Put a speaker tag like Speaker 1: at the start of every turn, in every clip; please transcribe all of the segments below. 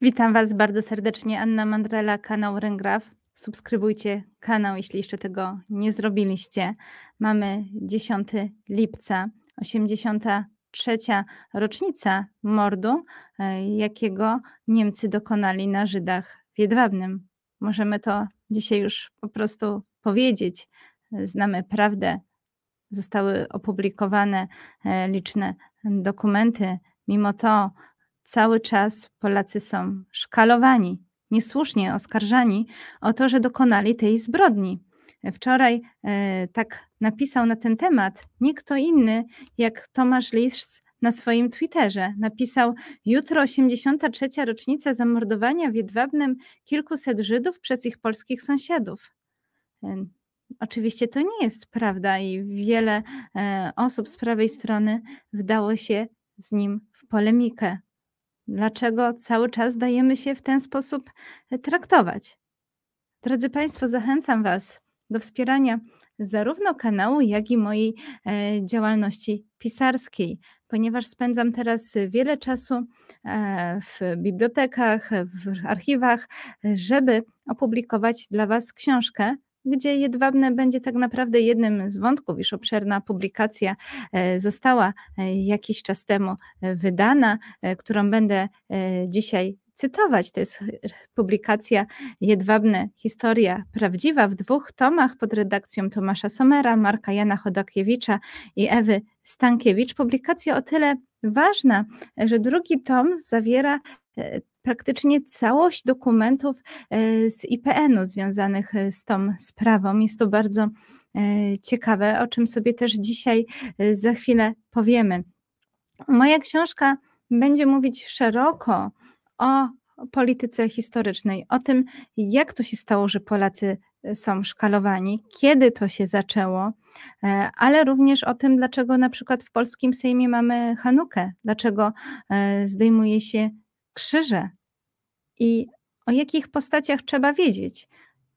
Speaker 1: Witam Was bardzo serdecznie, Anna Mandrela, kanał Ryngraf. Subskrybujcie kanał, jeśli jeszcze tego nie zrobiliście. Mamy 10 lipca, 83. rocznica mordu, e, jakiego Niemcy dokonali na Żydach w Jedwabnym. Możemy to dzisiaj już po prostu powiedzieć. Znamy prawdę. Zostały opublikowane e, liczne dokumenty. Mimo to cały czas Polacy są szkalowani, niesłusznie oskarżani o to, że dokonali tej zbrodni. Wczoraj e, tak napisał na ten temat nie kto inny jak Tomasz Lisz na swoim Twitterze. Napisał: Jutro 83. rocznica zamordowania w jedwabnym kilkuset Żydów przez ich polskich sąsiadów. E, oczywiście to nie jest prawda i wiele e, osób z prawej strony wdało się z nim w polemikę. Dlaczego cały czas dajemy się w ten sposób e, traktować? Drodzy Państwo, zachęcam Was do wspierania zarówno kanału, jak i mojej e, działalności pisarskiej, ponieważ spędzam teraz e, wiele czasu w bibliotekach, w archiwach, żeby opublikować dla Was książkę gdzie Jedwabne będzie tak naprawdę jednym z wątków, iż obszerna publikacja e, została e, jakiś czas temu e, wydana, którą będę dzisiaj cytować. To jest publikacja Jedwabne Historia Prawdziwa w dwóch tomach pod redakcją Tomasza Somera, Marka Jana Chodakiewicza i Ewy Stankiewicz. Publikacja o tyle ważna, że drugi tom zawiera praktycznie całość dokumentów e, z IPN-u związanych e, z tą sprawą. Jest to bardzo e, ciekawe, o czym sobie też dzisiaj za chwilę powiemy. Moja książka będzie mówić szeroko o polityce historycznej, o tym, jak to się stało, że Polacy są szkalowani, kiedy to się zaczęło, ale również o tym, dlaczego na przykład w polskim Sejmie mamy Hanukę, dlaczego zdejmuje się krzyże i o jakich postaciach trzeba wiedzieć,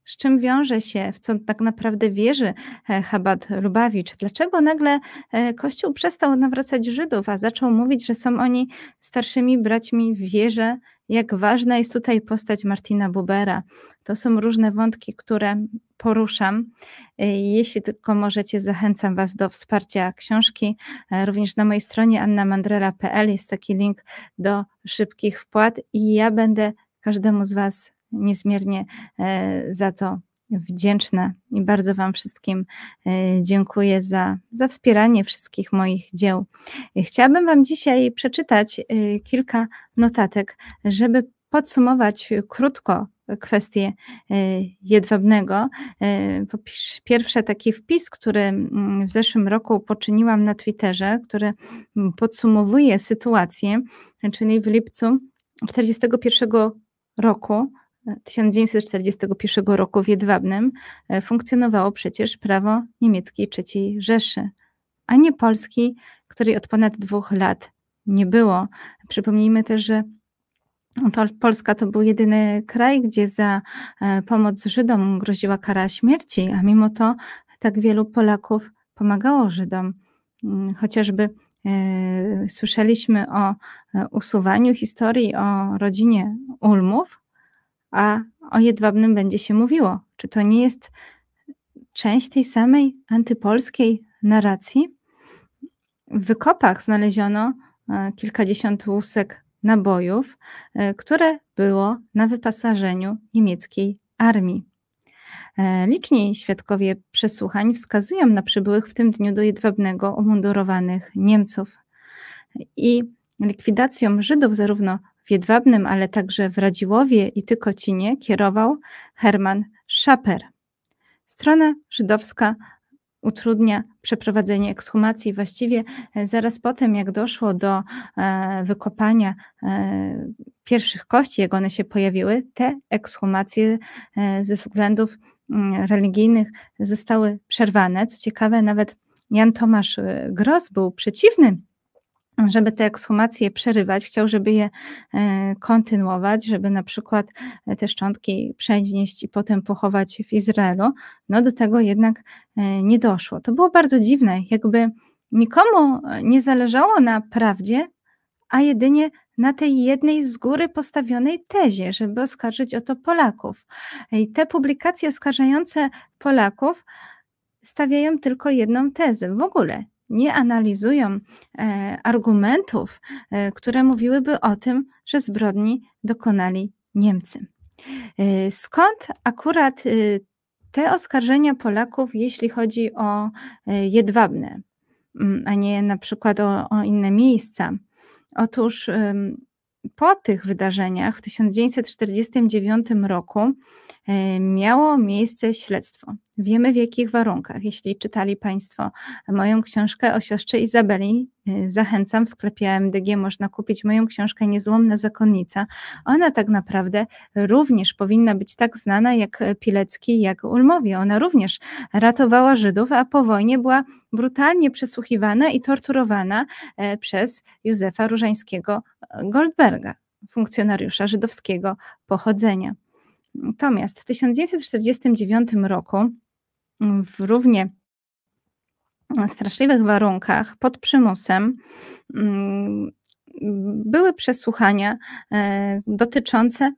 Speaker 1: z czym wiąże się, w co tak naprawdę wierzy e, Chabad Lubawicz, dlaczego nagle e, Kościół przestał nawracać Żydów, a zaczął mówić, że są oni starszymi braćmi w wierze jak ważna jest tutaj postać Martina Bubera. To są różne wątki, które poruszam. Y, jeśli tylko możecie, zachęcam Was do wsparcia książki. Y, również na mojej stronie annamandrela.pl jest taki link do szybkich wpłat i ja będę każdemu z Was niezmiernie y, za to wdzięczna i bardzo Wam wszystkim e, dziękuję za, za wspieranie wszystkich moich dzieł. Chciałabym Wam dzisiaj przeczytać e, kilka notatek, żeby podsumować krótko kwestię e, jedwabnego. Pierwszy pierwsze, taki wpis, który w zeszłym roku poczyniłam na Twitterze, który podsumowuje sytuację, czyli w lipcu 41 roku 1941 roku w Jedwabnem e, funkcjonowało przecież prawo niemieckiej III Rzeszy, a nie Polski, której od ponad dwóch lat nie było. Przypomnijmy też, że Polska to był jedyny kraj, gdzie za e, pomoc Żydom groziła kara śmierci, a mimo to tak wielu Polaków pomagało Żydom. Mm, chociażby e, słyszeliśmy o usuwaniu historii o rodzinie Ulmów, a o jedwabnym będzie się mówiło. Czy to nie jest część tej samej antypolskiej narracji? W wykopach znaleziono e, kilkadziesiąt łusek nabojów, e, które było na wyposażeniu niemieckiej armii. E, liczni świadkowie przesłuchań wskazują na przybyłych w tym dniu do Jedwabnego umundurowanych Niemców. I likwidacją Żydów, zarówno w Jedwabnym, ale także w Radziłowie i Tykocinie kierował Herman Schaper. Strona żydowska utrudnia przeprowadzenie ekshumacji. Właściwie e, zaraz potem, jak doszło do e, wykopania e, pierwszych kości, jak one się pojawiły, te ekshumacje ze względów mm, religijnych zostały przerwane. Co ciekawe, nawet Jan Tomasz Gross był przeciwny żeby te ekshumacje przerywać, chciał, żeby je e, kontynuować, żeby na przykład e, te szczątki przenieść i potem pochować w Izraelu. No do tego jednak e, nie doszło. To było bardzo dziwne, jakby nikomu nie zależało na prawdzie, a jedynie na tej jednej z góry postawionej tezie, żeby oskarżyć o to Polaków. I te publikacje oskarżające Polaków stawiają tylko jedną tezę. W ogóle nie analizują e, argumentów, e, które mówiłyby o tym, że zbrodni dokonali Niemcy. E, skąd akurat te oskarżenia Polaków, jeśli chodzi o jedwabne, mm, a nie na przykład o, o inne miejsca? Otóż po tych wydarzeniach w 1949 roku e, miało miejsce śledztwo. Wiemy w jakich warunkach. Jeśli czytali Państwo moją książkę o siostrze Izabeli, Y, zachęcam, w sklepie AMDG można kupić moją książkę Niezłomna Zakonnica. Ona tak naprawdę również powinna być tak znana jak Pilecki, jak Ulmowi. Ona również ratowała Żydów, a po wojnie była brutalnie przesłuchiwana i torturowana e, przez Józefa Różańskiego e, Goldberga, funkcjonariusza żydowskiego pochodzenia. Natomiast w 1949 roku w równie straszliwych warunkach, pod przymusem, mm, były przesłuchania e, dotyczące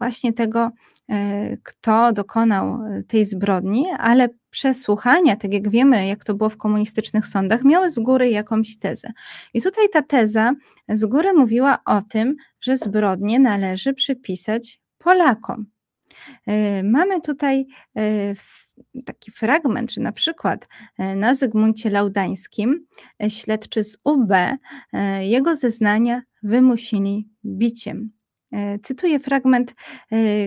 Speaker 1: właśnie tego, e, kto dokonał e, tej zbrodni, ale przesłuchania, tak jak wiemy, jak to było w komunistycznych sądach, miały z góry jakąś tezę. I tutaj ta teza z góry mówiła o tym, że zbrodnie należy przypisać Polakom. Mamy tutaj taki fragment, że na przykład e, na Zygmuncie Laudańskim e, śledczy z UB e, jego zeznania wymusili biciem. Cytuję fragment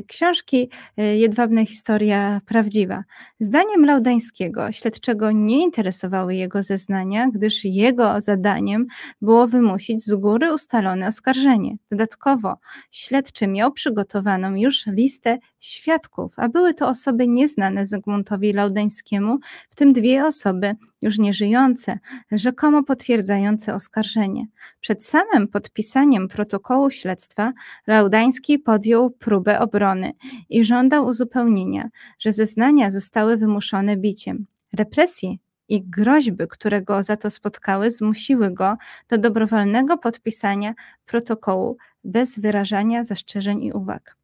Speaker 1: książki Jedwabna historia prawdziwa. Zdaniem Laudańskiego śledczego nie interesowały jego zeznania, gdyż jego zadaniem było wymusić z góry ustalone oskarżenie. Dodatkowo śledczy miał przygotowaną już listę świadków, a były to osoby nieznane Zygmuntowi Laudeńskiemu, w tym dwie osoby już nieżyjące, rzekomo potwierdzające oskarżenie. Przed samym podpisaniem protokołu śledztwa Laudański podjął próbę obrony i żądał uzupełnienia, że zeznania zostały wymuszone biciem. Represje i groźby, które go za to spotkały, zmusiły go do dobrowolnego podpisania protokołu bez wyrażania zastrzeżeń i uwag.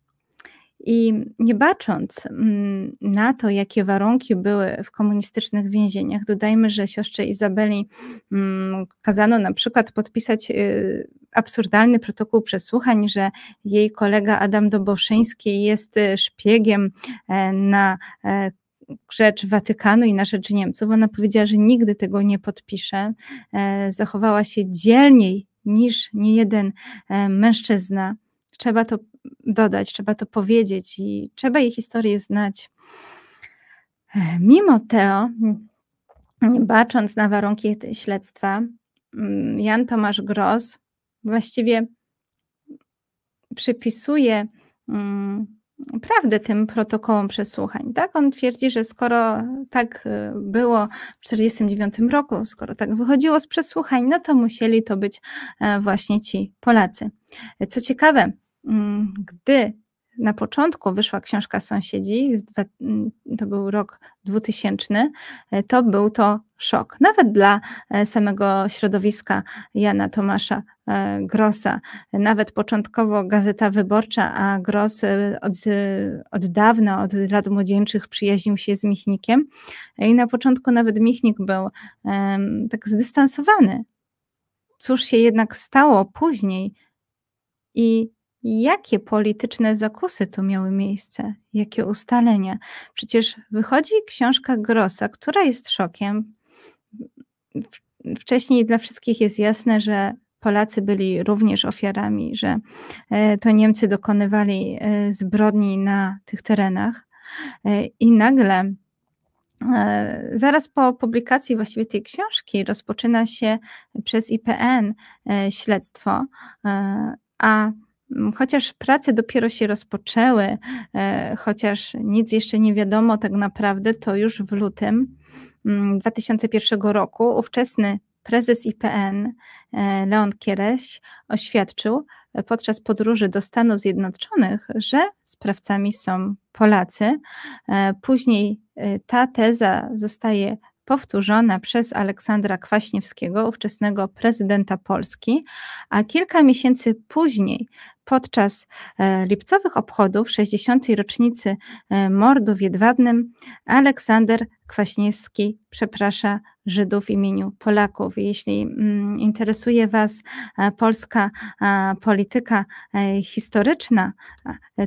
Speaker 1: I nie bacząc mm, na to, jakie warunki były w komunistycznych więzieniach, dodajmy, że siostrze Izabeli mm, kazano na przykład podpisać y, absurdalny protokół przesłuchań, że jej kolega Adam Doboszyński jest y, szpiegiem e, na e, rzecz Watykanu i na rzecz Niemców. Ona powiedziała, że nigdy tego nie podpisze. E, zachowała się dzielniej niż niejeden mężczyzna. Trzeba to dodać, trzeba to powiedzieć i trzeba jej historię znać. Mimo to, mm, bacząc na warunki śledztwa, mm, Jan Tomasz Gross właściwie przypisuje mm, prawdę tym protokołom przesłuchań. Tak? On twierdzi, że skoro tak y, było w 1949 roku, skoro tak wychodziło z przesłuchań, no to musieli to być e, właśnie ci Polacy. Co ciekawe, Mm, gdy na początku wyszła książka Sąsiedzi, mm, to był rok 2000, e, to był to szok. Nawet dla e, samego środowiska Jana Tomasza e, Grossa. Nawet początkowo Gazeta Wyborcza, a Gross od, od dawna, od lat młodzieńczych przyjaźnił się z Michnikiem i na początku nawet Michnik był um, tak zdystansowany. Cóż się jednak stało później i Jakie polityczne zakusy tu miały miejsce? Jakie ustalenia? Przecież wychodzi książka Grossa, która jest szokiem. Wcześniej dla wszystkich jest jasne, że Polacy byli również ofiarami, że e, to Niemcy dokonywali e, zbrodni na tych terenach. E, I nagle Zaraz po publikacji właściwie tej książki rozpoczyna się przez IPN śledztwo, a Mm, chociaż prace dopiero się rozpoczęły, e, chociaż nic jeszcze nie wiadomo tak naprawdę, to już w lutym 2001 mm, roku ówczesny prezes IPN e, Leon Kiereś oświadczył e, podczas podróży do Stanów Zjednoczonych, że sprawcami są Polacy. Później ta teza zostaje powtórzona przez Aleksandra Kwaśniewskiego, ówczesnego prezydenta Polski, a kilka miesięcy później podczas e, lipcowych obchodów 60. rocznicy e, mordu w Jedwabnym Aleksander Kwaśniewski przeprasza Żydów w imieniu Polaków. Jeśli mm, interesuje Was e, polska polityka historyczna,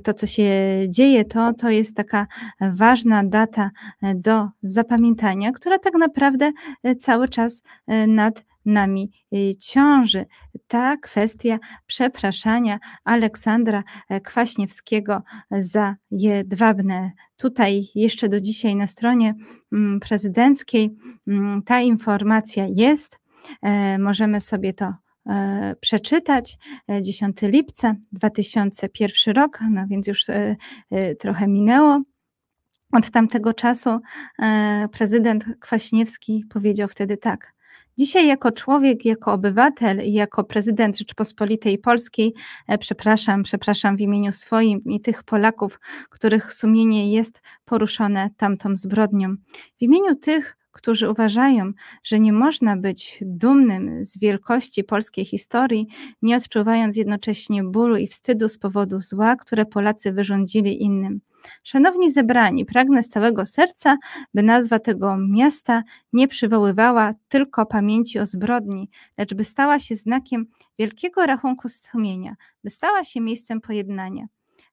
Speaker 1: to co się dzieje, to, to jest taka ważna data do zapamiętania, która tak naprawdę cały czas nad nami ciąży ta kwestia przepraszania Aleksandra e, Kwaśniewskiego za jedwabne. Tutaj jeszcze do dzisiaj na stronie mm, prezydenckiej mm, ta informacja jest. E, możemy sobie to e, przeczytać. 10 lipca 2001 rok, no więc już trochę minęło. Od tamtego czasu prezydent Kwaśniewski powiedział wtedy tak: Dzisiaj jako człowiek, jako obywatel i jako prezydent Rzeczpospolitej Polskiej, e, przepraszam, przepraszam w imieniu swoim i tych Polaków, których sumienie jest poruszone tamtą zbrodnią. W imieniu tych, którzy uważają, że nie można być dumnym z wielkości polskiej historii, nie odczuwając jednocześnie bólu i wstydu z powodu zła, które Polacy wyrządzili innym. Szanowni zebrani, pragnę z całego serca, by nazwa tego miasta nie przywoływała tylko pamięci o zbrodni, lecz by stała się znakiem wielkiego rachunku sumienia, by stała się miejscem pojednania.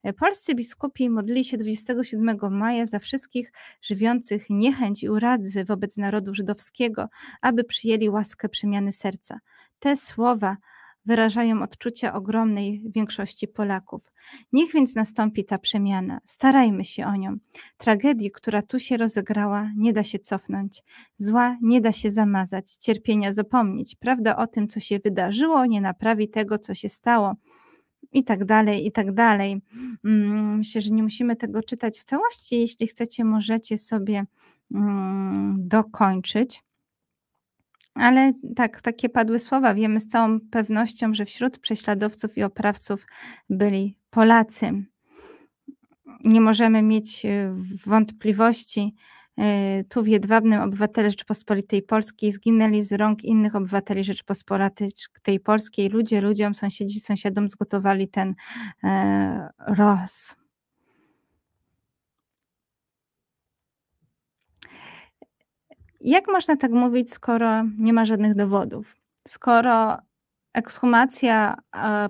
Speaker 1: E, polscy biskupi modlili się 27 maja za wszystkich żywiących niechęć i urazy wobec narodu żydowskiego, aby przyjęli łaskę przemiany serca. Te słowa wyrażają odczucia ogromnej większości Polaków. Niech więc nastąpi ta przemiana. Starajmy się o nią. Tragedii, która tu się rozegrała, nie da się cofnąć. Zła nie da się zamazać, cierpienia zapomnieć. Prawda o tym, co się wydarzyło, nie naprawi tego, co się stało i tak dalej, i tak dalej. Mm, myślę, że nie musimy tego czytać w całości. Jeśli chcecie, możecie sobie mm, dokończyć. Ale tak, takie padły słowa. Wiemy z całą pewnością, że wśród prześladowców i oprawców byli Polacy. Nie możemy mieć y, wątpliwości. Y, tu w Jedwabnym obywatele Rzeczypospolitej Polskiej zginęli z rąk innych obywateli Rzeczypospolitej Polskiej. Ludzie ludziom, sąsiedzi sąsiadom zgotowali ten e, roz. Jak można tak mówić, skoro nie ma żadnych dowodów? Skoro ekshumacja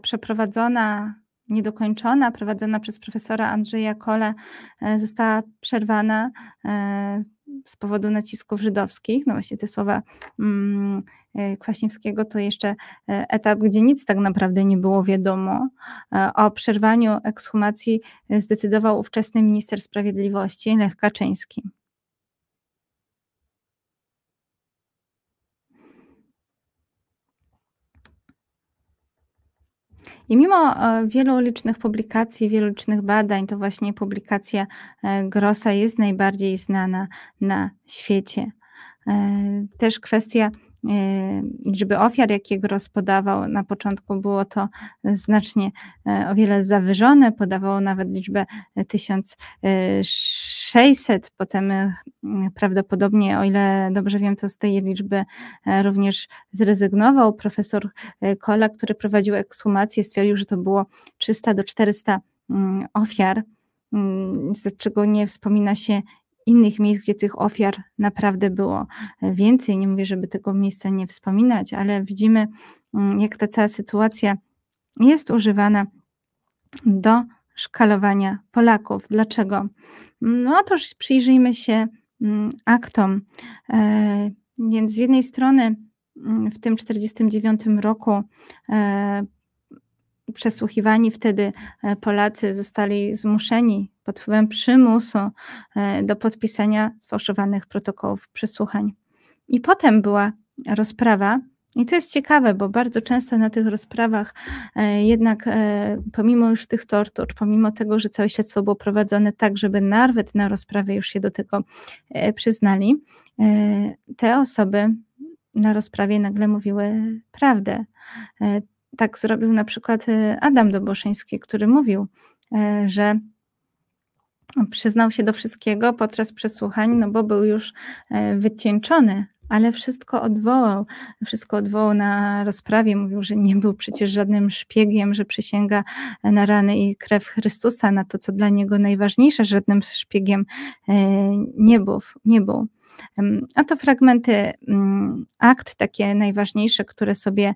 Speaker 1: przeprowadzona, niedokończona, prowadzona przez profesora Andrzeja Kole, e, została przerwana e, z powodu nacisków żydowskich, no właśnie te słowa mm, e, Kwaśniewskiego, to jeszcze etap, gdzie nic tak naprawdę nie było wiadomo. O przerwaniu ekshumacji zdecydował ówczesny minister sprawiedliwości Lech Kaczyński. I mimo e, wielu licznych publikacji, wielu licznych badań, to właśnie publikacja e, Grossa jest najbardziej znana na świecie. E, też kwestia liczby yy, ofiar, jakiego rozpodawał na początku, było to znacznie e, o wiele zawyżone, podawał nawet liczbę 1600, e, potem e, prawdopodobnie, o ile dobrze wiem, to z tej liczby również zrezygnował. Profesor Kola, który prowadził ekshumację, stwierdził, że to było 300 do 400 mm, ofiar, mm, z czego nie wspomina się innych miejsc, gdzie tych ofiar naprawdę było e, więcej. Nie mówię, żeby tego miejsca nie wspominać, ale widzimy, mm, jak ta cała sytuacja jest używana do szkalowania Polaków. Dlaczego? No otóż przyjrzyjmy się mm, aktom. E, więc z jednej strony mm, w tym 49 roku e, przesłuchiwani wtedy e, Polacy zostali zmuszeni pod wpływem przymusu e, do podpisania sfałszowanych protokołów przesłuchań. I potem była rozprawa. I to jest ciekawe, bo bardzo często na tych rozprawach e, jednak pomimo już tych tortur, pomimo tego, że całe śledztwo było prowadzone tak, żeby nawet na rozprawie już się do tego przyznali, te osoby na rozprawie nagle mówiły prawdę tak zrobił na przykład y, Adam Doboszyński, który mówił, y, że przyznał się do wszystkiego podczas przesłuchań, no bo był już y, wycieńczony, ale wszystko odwołał. Wszystko odwołał na rozprawie. Mówił, że nie był przecież żadnym szpiegiem, że przysięga na rany i krew Chrystusa, na to, co dla niego najważniejsze, żadnym szpiegiem nie był. Nie był. A to fragmenty mm, akt, takie najważniejsze, które sobie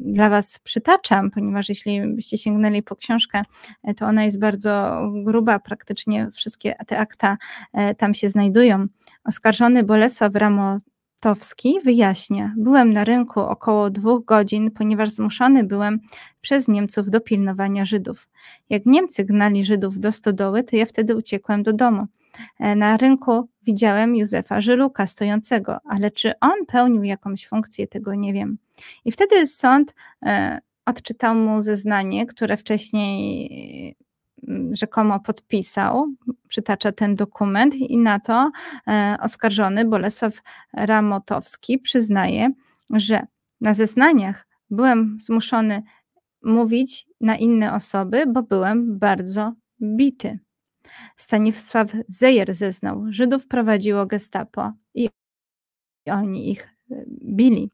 Speaker 1: dla Was przytaczam, ponieważ jeśli byście sięgnęli po książkę, e, to ona jest bardzo gruba, praktycznie wszystkie te akta e, tam się znajdują. Oskarżony Bolesław Ramo Towski wyjaśnia: Byłem na rynku około dwóch godzin, ponieważ zmuszony byłem przez Niemców do pilnowania Żydów. Jak Niemcy gnali Żydów do stodoły, to ja wtedy uciekłem do domu. E, na rynku widziałem Józefa Żyluka stojącego, ale czy on pełnił jakąś funkcję, tego nie wiem. I wtedy sąd e, odczytał mu zeznanie, które wcześniej mm, rzekomo podpisał, przytacza ten dokument i na to e, oskarżony Bolesław Ramotowski przyznaje, że na zeznaniach byłem zmuszony mówić na inne osoby, bo byłem bardzo bity. Stanisław Zejer zeznał, Żydów prowadziło gestapo i oni ich e, bili.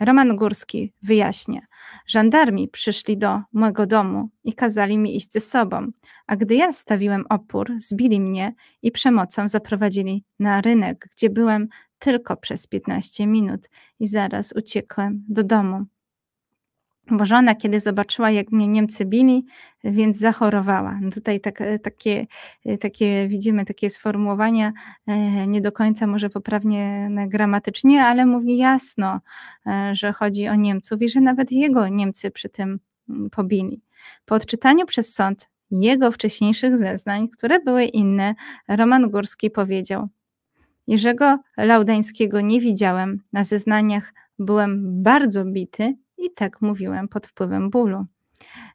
Speaker 1: Roman Górski wyjaśnia. Żandarmi przyszli do mojego domu i kazali mi iść ze sobą, a gdy ja stawiłem opór, zbili mnie i przemocą zaprowadzili na rynek, gdzie byłem tylko przez 15 minut i zaraz uciekłem do domu bo żona, kiedy zobaczyła, jak mnie Niemcy bili, więc zachorowała. No tutaj tak, e, takie, e, takie widzimy takie sformułowania, e, nie do końca może poprawnie gramatycznie, ale mówi jasno, że chodzi o Niemców i że nawet jego Niemcy przy tym mm, pobili. Po odczytaniu przez sąd jego wcześniejszych zeznań, które były inne, Roman Górski powiedział: Jerzego Laudańskiego nie widziałem, na zeznaniach byłem bardzo bity i tak mówiłem pod wpływem bólu.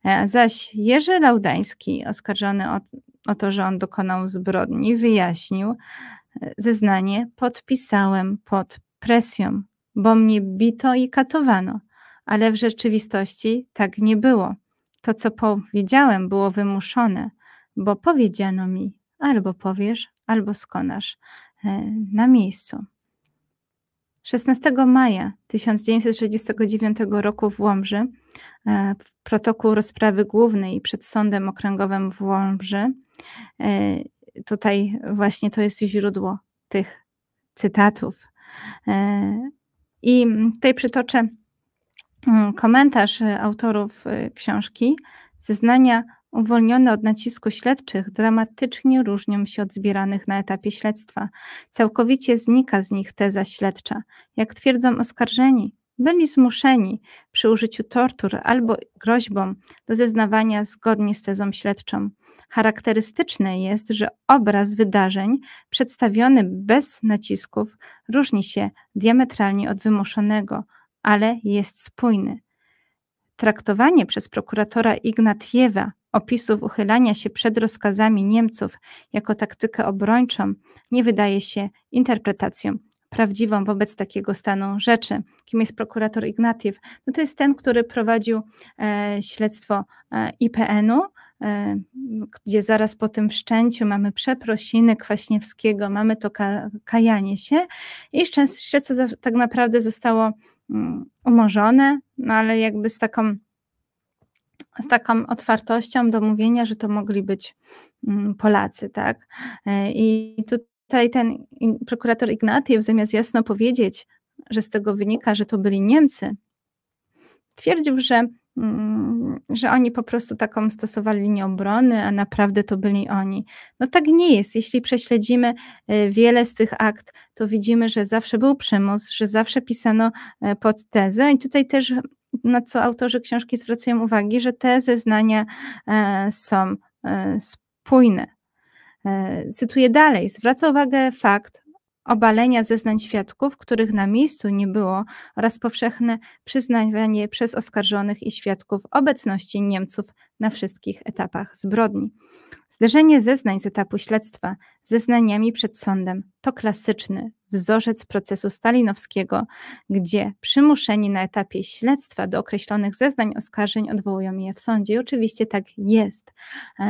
Speaker 1: E, zaś Jerzy Laudański, oskarżony o, o to, że on dokonał zbrodni, wyjaśnił e, zeznanie: Podpisałem pod presją, bo mnie bito i katowano, ale w rzeczywistości tak nie było. To, co powiedziałem, było wymuszone, bo powiedziano mi: albo powiesz, albo skonasz e, na miejscu. 16 maja 1969 roku w Łomży, e, w protokół rozprawy głównej przed Sądem Okręgowym w Łomży, e, tutaj właśnie to jest źródło tych cytatów. E, I tutaj przytoczę mm, komentarz autorów książki, zeznania Uwolnione od nacisku śledczych dramatycznie różnią się od zbieranych na etapie śledztwa. Całkowicie znika z nich teza śledcza. Jak twierdzą oskarżeni, byli zmuszeni przy użyciu tortur albo groźbą do zeznawania zgodnie z tezą śledczą. Charakterystyczne jest, że obraz wydarzeń przedstawiony bez nacisków różni się diametralnie od wymuszonego, ale jest spójny. Traktowanie przez prokuratora Ignatiewa opisów uchylania się przed rozkazami Niemców jako taktykę obrończą nie wydaje się interpretacją prawdziwą wobec takiego stanu rzeczy. Kim jest prokurator Ignatiew? No to jest ten, który prowadził e, śledztwo e, IPN-u, e, gdzie zaraz po tym wszczęciu mamy przeprosiny Kwaśniewskiego, mamy to ka kajanie się i śledztwo tak naprawdę zostało mm, umorzone, no ale jakby z taką z taką otwartością do mówienia, że to mogli być mm, Polacy, tak? E, I tutaj ten prokurator Ignatiew zamiast jasno powiedzieć, że z tego wynika, że to byli Niemcy, twierdził, że, mm, że oni po prostu taką stosowali linię obrony, a naprawdę to byli oni. No tak nie jest. Jeśli prześledzimy e, wiele z tych akt, to widzimy, że zawsze był przymus, że zawsze pisano e, pod tezę i tutaj też na co autorzy książki zwracają uwagi, że te zeznania e, są e, spójne. E, cytuję dalej, zwraca uwagę fakt, obalenia zeznań świadków, których na miejscu nie było, oraz powszechne przyznawanie przez oskarżonych i świadków obecności Niemców na wszystkich etapach zbrodni. Zderzenie zeznań z etapu śledztwa zeznaniami przed sądem to klasyczny wzorzec procesu stalinowskiego, gdzie przymuszeni na etapie śledztwa do określonych zeznań oskarżeń odwołują je w sądzie. I oczywiście tak jest.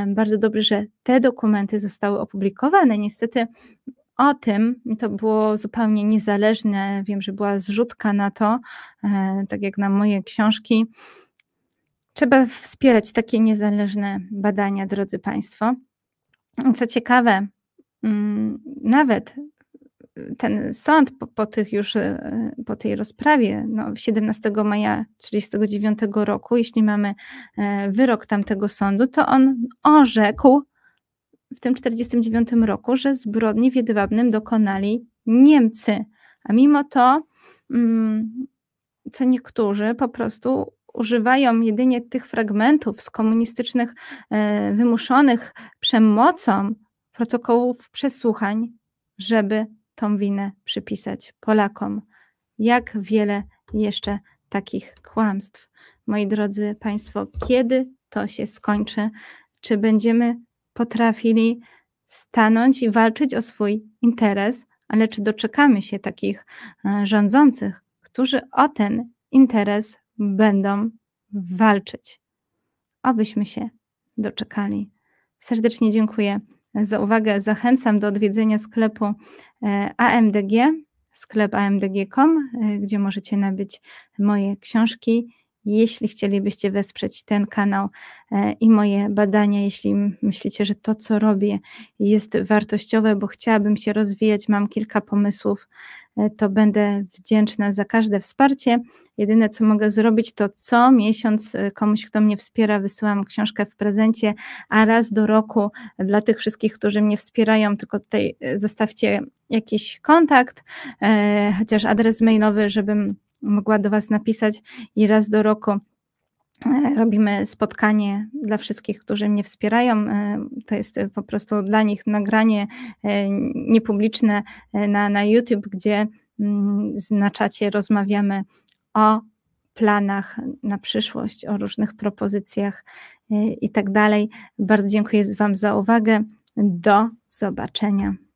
Speaker 1: Bardzo dobrze, że te dokumenty zostały opublikowane. Niestety o tym, to było zupełnie niezależne, wiem, że była zrzutka na to, e, tak jak na moje książki. Trzeba wspierać takie niezależne badania, drodzy Państwo. Co ciekawe, mm, nawet ten sąd po, po, tych już, e, po tej rozprawie no, 17 maja 1939 roku, jeśli mamy e, wyrok tamtego sądu, to on orzekł w tym 49 roku, że zbrodni w Jedwabnym dokonali Niemcy, a mimo to, mm, co niektórzy po prostu używają jedynie tych fragmentów z komunistycznych, e, wymuszonych przemocą protokołów przesłuchań, żeby tą winę przypisać Polakom. Jak wiele jeszcze takich kłamstw. Moi drodzy Państwo, kiedy to się skończy? Czy będziemy potrafili stanąć i walczyć o swój interes, ale czy doczekamy się takich e, rządzących, którzy o ten interes będą walczyć? Obyśmy się doczekali. Serdecznie dziękuję za uwagę. Zachęcam do odwiedzenia sklepu e, AMDG, sklep amdg.com, e, gdzie możecie nabyć moje książki jeśli chcielibyście wesprzeć ten kanał e, i moje badania, jeśli myślicie, że to, co robię, jest wartościowe, bo chciałabym się rozwijać, mam kilka pomysłów, e, to będę wdzięczna za każde wsparcie. Jedyne, co mogę zrobić, to co miesiąc e, komuś, kto mnie wspiera, wysyłam książkę w prezencie, a raz do roku dla tych wszystkich, którzy mnie wspierają, tylko tutaj zostawcie jakiś kontakt, chociaż adres mailowy, żebym mogła do Was napisać i raz do roku e, robimy spotkanie dla wszystkich, którzy mnie wspierają. E, to jest e, po prostu dla nich nagranie niepubliczne na, na YouTube, gdzie mm, na czacie rozmawiamy o planach na przyszłość, o różnych propozycjach i tak dalej. Bardzo dziękuję Wam za uwagę. Do zobaczenia.